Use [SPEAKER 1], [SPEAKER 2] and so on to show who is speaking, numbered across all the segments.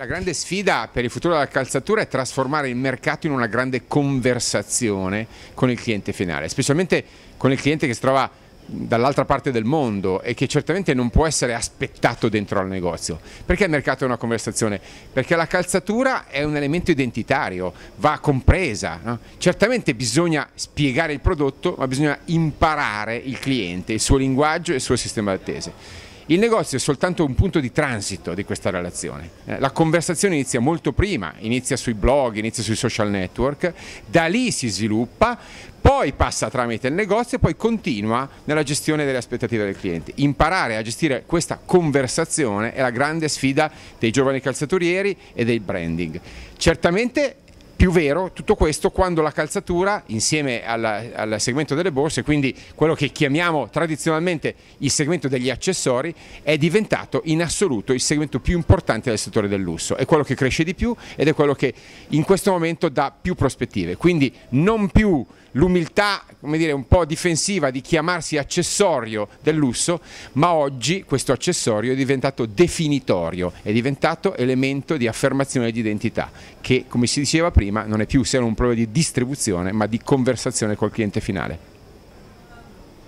[SPEAKER 1] la grande sfida per il futuro della calzatura è trasformare il mercato in una grande conversazione con il cliente finale, specialmente con il cliente che si trova dall'altra parte del mondo e che certamente non può essere aspettato dentro al negozio. Perché il mercato è una conversazione? Perché la calzatura è un elemento identitario, va compresa. No? Certamente bisogna spiegare il prodotto, ma bisogna imparare il cliente, il suo linguaggio e il suo sistema d'attese. Il negozio è soltanto un punto di transito di questa relazione. Eh, la conversazione inizia molto prima, inizia sui blog, inizia sui social network, da lì si sviluppa, poi passa tramite il negozio e poi continua nella gestione delle aspettative del cliente. Imparare a gestire questa conversazione è la grande sfida dei giovani calzaturieri e del branding. Certamente più vero tutto questo quando la calzatura insieme alla, al segmento delle borse, quindi quello che chiamiamo tradizionalmente il segmento degli accessori, è diventato in assoluto il segmento più importante del settore del lusso, è quello che cresce di più ed è quello che in questo momento dà più prospettive, quindi non più l'umiltà come dire, un po' difensiva di chiamarsi accessorio del lusso, ma oggi questo accessorio è diventato definitorio, è diventato elemento di affermazione di identità, che come si diceva prima non è più solo un problema di distribuzione, ma di conversazione col cliente finale.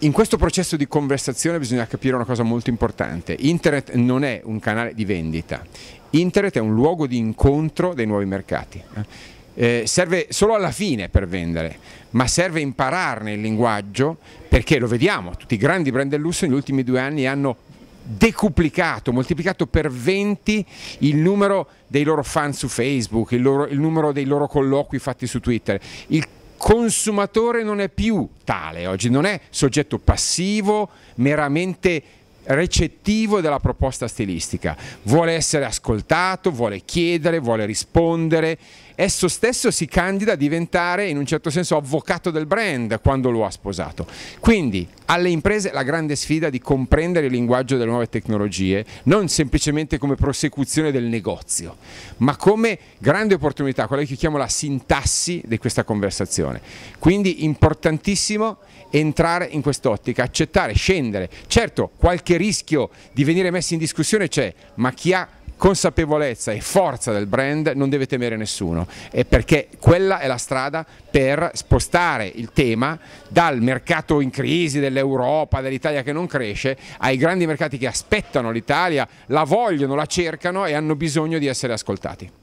[SPEAKER 1] In questo processo di conversazione bisogna capire una cosa molto importante, internet non è un canale di vendita, internet è un luogo di incontro dei nuovi mercati. Eh eh, serve solo alla fine per vendere, ma serve impararne il linguaggio perché lo vediamo, tutti i grandi brand del lusso negli ultimi due anni hanno decuplicato, moltiplicato per 20 il numero dei loro fan su Facebook, il, loro, il numero dei loro colloqui fatti su Twitter. Il consumatore non è più tale oggi, non è soggetto passivo, meramente recettivo della proposta stilistica, vuole essere ascoltato, vuole chiedere, vuole rispondere esso stesso si candida a diventare in un certo senso avvocato del brand quando lo ha sposato. Quindi alle imprese la grande sfida di comprendere il linguaggio delle nuove tecnologie, non semplicemente come prosecuzione del negozio, ma come grande opportunità, quella che io chiamo la sintassi di questa conversazione. Quindi importantissimo entrare in quest'ottica, accettare, scendere. Certo, qualche rischio di venire messi in discussione c'è, ma chi ha consapevolezza e forza del brand non deve temere nessuno, perché quella è la strada per spostare il tema dal mercato in crisi dell'Europa, dell'Italia che non cresce, ai grandi mercati che aspettano l'Italia, la vogliono, la cercano e hanno bisogno di essere ascoltati.